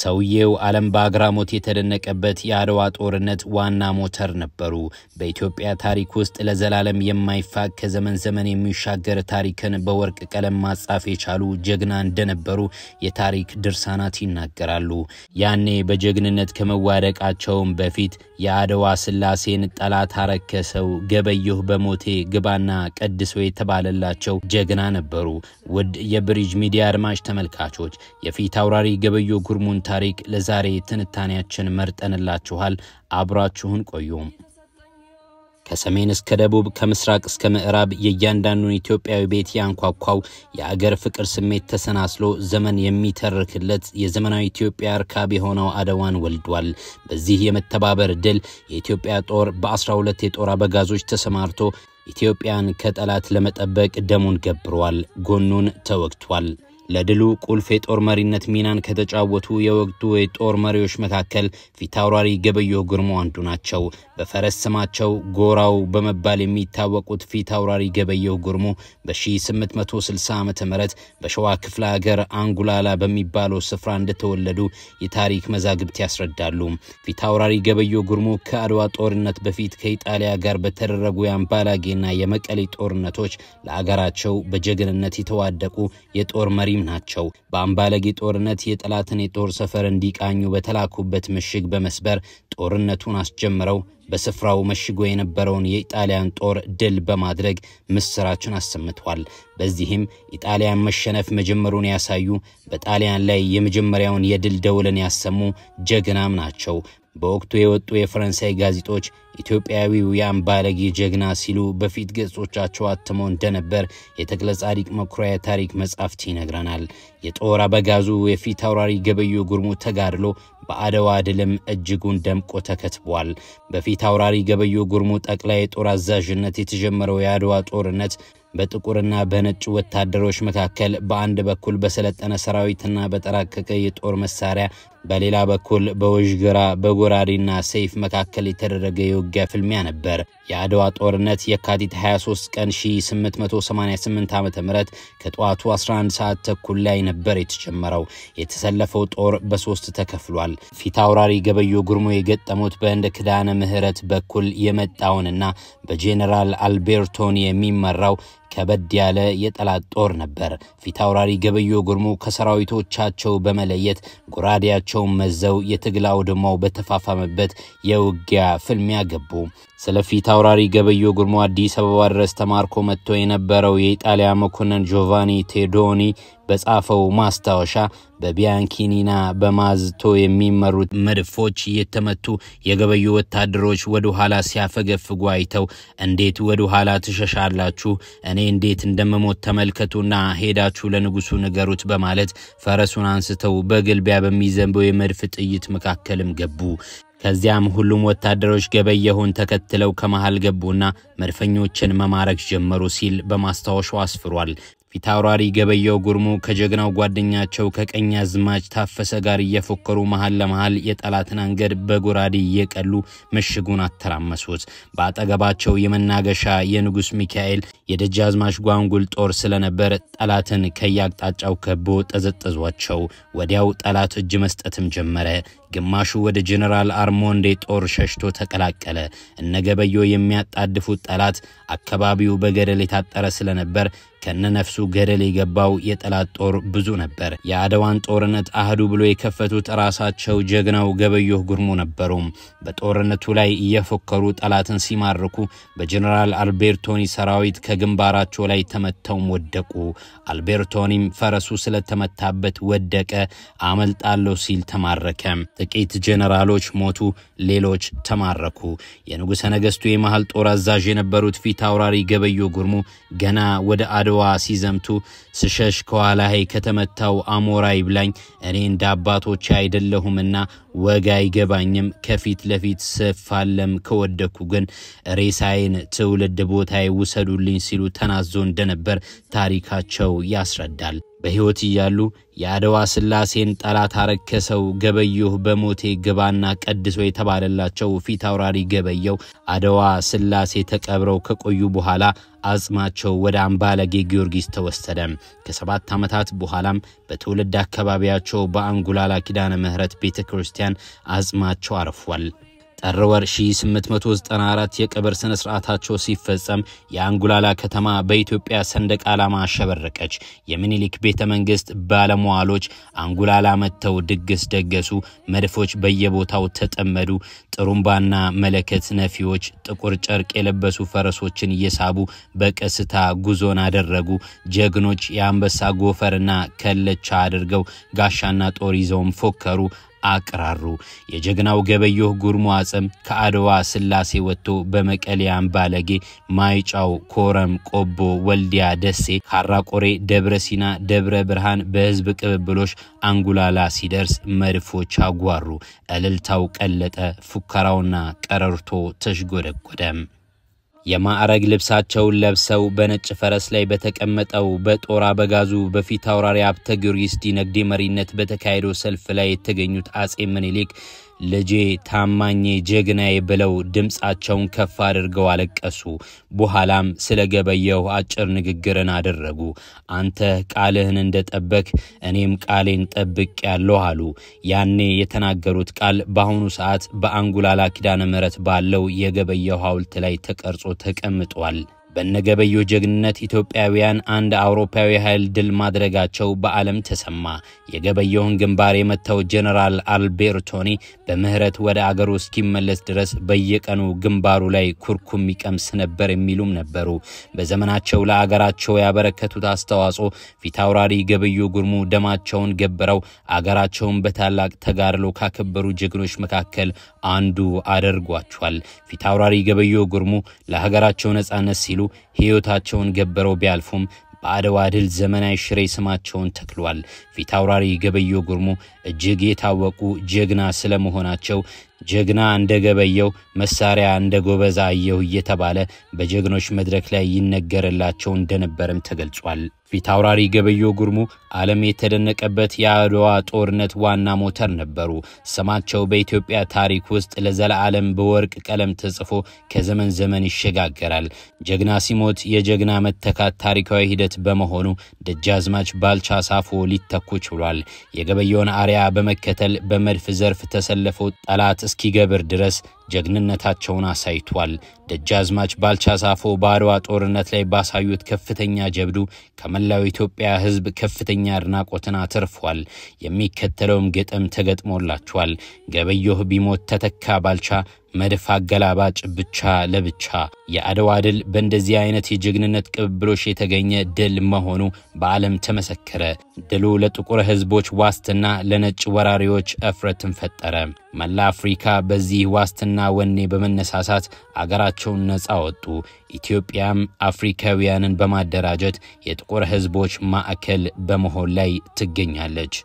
ሰውዬው ዓለም በአግራሞት የተደነቀበት የአድዋ ጦርነት ዋና ሞተር ነበሩ። በኢትዮጵያ ታሪክ ውስጥ ለዘላለም የማይፋቅ ከዘመን ዘመን የሚሻገር ታሪክን በወርቅ ቀለም ማጻፍ የቻሉ ጀግና እንደነበሩ የታሪክ ድርሳናት ይናገራሉ። ያኔ በጀግንነት ከመዋደቃቸውም በፊት የአድዋ ስላሴን ጠላት አረከሰው፣ ገበየሁ በሞቴ፣ ግባና ቀድሶ የተባለላቸው ጀግና ነበሩ። ውድ የብሪጅ ሚዲያ አድማጭ ተመልካቾች የፊት አውራሪ ገበየሁ ጉርሙን የእሱን ታሪክ ለዛሬ ትንታኔያችን መርጠንላችኋል። አብራችሁን ቆዩም። ከሰሜን እስከ ደቡብ ከምስራቅ እስከ ምዕራብ የእያንዳንዱን ኢትዮጵያዊ ቤት ያንኳኳው የአገር ፍቅር ስሜት ተሰናስሎ ዘመን የሚተርክለት የዘመናዊ ኢትዮጵያ እርካብ የሆነው አድዋን ወልዷል። በዚህ የመተባበር ድል የኢትዮጵያ ጦር በ12 የጦር አበጋዞች ተሰማርቶ ኢትዮጵያን ከጠላት ለመጠበቅ ደሙን ገብሯል፣ ጎኑን ተወግቷል። ለድሉ ቁልፍ የጦር መሪነት ሚናን ከተጫወቱ የወቅቱ የጦር መሪዎች መካከል ፊታውራሪ ገበየሁ ግርሞ አንዱ ናቸው። በፈረስ ስማቸው ጎራው በመባል የሚታወቁት ፊታውራሪ ገበየሁ ግርሞ በ1860 ዓ ም በሸዋ ክፍለ ሀገር አንጉላላ በሚባለው ስፍራ እንደተወለዱ የታሪክ መዛግብት ያስረዳሉ። ፊታውራሪ ገበየሁ ግርሞ ከአድዋ ጦርነት በፊት ከኢጣሊያ ጋር በተደረጉ የአምባላጌና የመቀሌ ጦርነቶች ለአገራቸው በጀግንነት የተዋደቁ የጦር መሪ ኃይል ናቸው። በአምባለጌ ጦርነት የጠላትን የጦር ሰፈር እንዲቃኙ በተላኩበት ምሽግ በመስበር ጦርነቱን አስጀምረው በስፍራው መሽጎ የነበረውን የኢጣሊያን ጦር ድል በማድረግ ምስራችን አሰምቷል። በዚህም ኢጣሊያን መሸነፍ መጀመሩን ያሳዩ፣ በጣሊያን ላይ የመጀመሪያውን የድል ደውልን ያሰሙ ጀግናም ናቸው። በወቅቱ የወጡ የፈረንሳይ ጋዜጦች ኢትዮጵያዊው ያን ባለጌ ጀግና ሲሉ በፊት ገጾቻቸው አትመው እንደነበር የተክለ ጻዲቅ መኩሪያ ታሪክ መጻሕፍት ይነግረናል። የጦር አበጋዙ የፊት አውራሪ ገበዮ ጉርሙ ተጋድሎ በአድዋ ድልም እጅጉን ደምቆ ተከትቧል። በፊት አውራሪ ገበዮ ጉርሙ ጠቅላይ የጦር አዛዥነት የተጀመረው የአድዋ ጦርነት በጥቁርና በነጭ ወታደሮች መካከል በአንድ በኩል በሰለጠነ ሰራዊትና በጠራቀቀ የጦር መሳሪያ በሌላ በኩል በውዥግራ በጎራሪና ሰይፍ መካከል የተደረገ የውጊያ ፍልሚያ ነበር። የአድዋ ጦርነት የካቲት 23 ቀን 1888 ዓ ም ከጠዋቱ 11 ሰዓት ተኩል ላይ ነበር የተጀመረው። የተሰለፈው ጦር በሶስት ተከፍሏል። ፊት አውራሪ ገበዮ ጉርሞ የገጠሙት በእንደ ክዳነ ምህረት በኩል የመጣውንና በጄኔራል አልቤርቶን የሚመራው ከበድ ያለ የጠላት ጦር ነበር። ፊታውራሪ ገበዮ ጉርሙ ከሰራዊቶቻቸው በመለየት ጎራዴያቸውን መዘው የትግል አውድማው በተፋፋመበት የውጊያ ፍልሚያ ገቡ። ስለ ፊት አውራሪ ገበዮ ጉርሞ አዲስ አበባ ድረስ ተማርኮ መጥቶ የነበረው የኢጣሊያ መኮንን ጆቫኒ ቴዶኒ በጻፈው ማስታወሻ በቢያንኪኒና በማዝቶ የሚመሩት መድፎች እየተመቱ የገበዩ ወታደሮች ወደ ኋላ ሲያፈገፍጉ አይተው እንዴት ወደ ኋላ ትሸሻላችሁ? እኔ እንዴት እንደምሞት ተመልከቱና ሄዳችሁ ለንጉሱ ንገሩት በማለት ፈረሱን አንስተው በግልቢያ በሚዘንበው የመድፍ ጥይት መካከልም ገቡ። ከዚያም ሁሉም ወታደሮች ገበየሁን ተከትለው ከመሃል ገቡና መድፈኞችን መማረክ ጀመሩ ሲል በማስታወሻው አስፍሯል። ፊታውራሪ ገበየው ጉርሙ ከጀግናው ጓደኛቸው አዝማች ታፈሰ ጋር እየፎከሩ መሃል ለመሃል የጠላትን አንገድ በጎራዴ እየቀሉ ምሽጉን አተራመሱት። በአጠገባቸው የመናገሻ የንጉሥ ሚካኤል የደጃዝማች ጓንጉል ጦር ስለነበር ጠላትን ከየአቅጣጫው ከቦ ጠዘጠዟቸው። ወዲያው ጠላት እጅ መስጠትም ጀመረ። ግማሹ ወደ ጀኔራል አርሞንዴ ጦር ሸሽቶ ተቀላቀለ። እነ ገበዮ የሚያጣድፉት ጠላት አካባቢው በገደል የታጠረ ስለነበር ከነነፍሱ ገደል የገባው የጠላት ጦር ብዙ ነበር። የአድዋን ጦርነት አህዱ ብሎ የከፈቱት ራሳቸው ጀግናው ገበየሁ ጉርሙ ነበሩ። በጦርነቱ ላይ እየፎከሩ ጠላትን ሲማርኩ በጀኔራል አልቤርቶኒ ሰራዊት ከግንባራቸው ላይ ተመተውም ወደቁ። አልቤርቶኒም ፈረሱ ስለተመታበት ወደቀ፣ አመልጣለሁ ሲል ተማረከ። ጥቂት ጀኔራሎች ሞቱ፣ ሌሎች ተማረኩ። የንጉሠ ነገሥቱ የመሃል ጦር አዛዥ የነበሩት ፊት አውራሪ ገበየሁ ጉርሙ ገና ወደ አድዋ ሲዘምቱ ስሸሽ ከኋላዬ ከተመታው አሞራ ይብላኝ እኔ እንደ አባቶች አይደለሁምና ወግ አይገባኝም። ከፊት ለፊት ስፋለም ከወደኩ ግን ሬሳዬን ትውልድ ቦታዬ ውሰዱልኝ ሲሉ ተናዞ እንደነበር ታሪካቸው ያስረዳል። በሕይወት እያሉ የአድዋ ሥላሴን ጠላት አረከሰው ገበየሁ በሞቴ ግባና ቀድሶ የተባለላቸው ፊት አውራሪ ገበየው አድዋ ሥላሴ ተቀብረው ከቆዩ በኋላ አጽማቸው ወደ አምባለጌ ጊዮርጊስ ተወሰደ። ከሰባት ዓመታት በኋላም በትውልድ አካባቢያቸው በአንጉላላ ኪዳነ ምሕረት ቤተ ክርስቲያን አጽማቸው አርፏል። ጥር ወር 1894 የቀብር ስነ ስርዓታቸው ሲፈጸም የአንጉላላ ከተማ በኢትዮጵያ ሰንደቅ ዓላማ አሸበረቀች። የሚኒሊክ ቤተ መንግስት ባለሟሎች አንጉላላ መጥተው ድግስ ደገሱ። መድፎች በየቦታው ተጠመዱ። ጥሩምባና መለከት ነፊዎች ጥቁር ጨርቅ የለበሱ ፈረሶችን እየሳቡ በቀስታ ጉዞን አደረጉ። ጀግኖች የአንበሳ ጎፈርና ከለቻ አድርገው ጋሻና ጦር ይዘውም ፎከሩ። አቅራሩ። የጀግናው ገበየሁ ጉርሙ አጽም ከአድዋ ስላሴ ወጥቶ በመቀሌ አምባለጌ፣ ማይጫው፣ ኮረም፣ ቆቦ፣ ወልዲያ፣ ደሴ፣ ካራቆሬ፣ ደብረ ሲና፣ ደብረ ብርሃን በህዝብ ቅብብሎች አንጉላላ ሲደርስ መድፎች አጓሩ። እልልታው ቀለጠ፣ ፉከራውና ቀረርቶ ተሽጎደጎደም። የማዕረግ ልብሳቸውን ለብሰው በነጭ ፈረስ ላይ በተቀመጠው በጦር አበጋዙ በፊት አውራሪ ሀብተ ጊዮርጊስ ዲነግዴ መሪነት በተካሄደው ሰልፍ ላይ የተገኙት አጼ ምኒልክ ልጄ ታማኜ ጀግናዬ ብለው ድምፃቸውን ከፍ አድርገው አለቀሱ። በኋላም ስለ ገበየሁ አጭር ንግግርን አደረጉ። አንተ ቃልህን እንደጠበክ እኔም ቃሌን ጠብቅ ያለሁ አሉ። ያኔ የተናገሩት ቃል በአሁኑ ሰዓት በአንጉላላ ኪዳነ ምሕረት ባለው የገበየሁ ሐውልት ላይ ተቀርጾ ተቀምጧል። በነገበዮ ጀግንነት ኢትዮጵያውያን አንድ አውሮፓዊ ኃይል ድል ማድረጋቸው በዓለም ተሰማ። የገበየውን ግንባር የመታው ጄኔራል አልቤርቶኒ በምህረት ወደ አገሩ እስኪመለስ ድረስ በየቀኑ ግንባሩ ላይ ኩርኩም ይቀምስ ነበር የሚሉም ነበሩ። በዘመናቸው ለአገራቸው ያበረከቱት አስተዋጽኦ ፊታውራሪ ገበዮ ጉርሙ ደማቸውን ገብረው አገራቸውን በታላቅ ተጋድሎ ካከበሩ ጀግኖች መካከል አንዱ አደርጓቸዋል። ፊታውራሪ ገበዮ ጉርሙ ለሀገራቸው ነጻነት ሲሉ ሲሉ ሕይወታቸውን ገበረው ቢያልፉም በአድዋ ድል ዘመናዊ ሽሬ ስማቸውን ተክሏል። ፊታውራሪ ገበዮ ጉርሙ እጅግ የታወቁ ጀግና ስለመሆናቸው ጀግና እንደ ገበየው መሳሪያ እንደ ጎበዝ አየሁ እየተባለ በጀግኖች መድረክ ላይ ይነገርላቸው እንደነበረም ተገልጿል። ፊት አውራሪ ገበየው ጉርሙ ዓለም የተደነቀበት የአድዋ ጦርነት ዋና ሞተር ነበሩ። ስማቸው በኢትዮጵያ ታሪክ ውስጥ ለዘለዓለም በወርቅ ቀለም ተጽፎ ከዘመን ዘመን ይሸጋገራል። ጀግና ሲሞት የጀግና መተካት ታሪካዊ ሂደት በመሆኑ ደጃዝማች ባልቻ ሳፎ ሊተኩ ችሏል። የገበየውን አርያ በመከተል በመድፍ ዘርፍ ተሰለፈው ጠላት እስኪገብር ድረስ ጀግንነታቸውን አሳይቷል። ደጃዝማች ባልቻ ሳፎ በአድዋ ጦርነት ላይ ባሳዩት ከፍተኛ ጀብዱ ከመላው ኢትዮጵያ ሕዝብ ከፍተኛ አድናቆትን አትርፏል። የሚከተለውም ግጥም ተገጥሞላቸዋል። ገበየሁ ቢሞት ተተካ ባልቻ መድፍ አገላባጭ ብቻ ለብቻ። የአድዋ ድል በእንደዚህ አይነት የጀግንነት ቅብብሎች የተገኘ ድል መሆኑ በዓለም ተመሰከረ። ድሉ ለጥቁር ሕዝቦች ዋስትና፣ ለነጭ ወራሪዎች እፍረትን ፈጠረ። መላ አፍሪካ በዚህ ዋስትና በፍቅርና ወኔ በመነሳሳት አገራቸውን ነፃ ወጡ። ኢትዮጵያም አፍሪካውያንን በማደራጀት የጥቁር ሕዝቦች ማዕከል በመሆን ላይ ትገኛለች።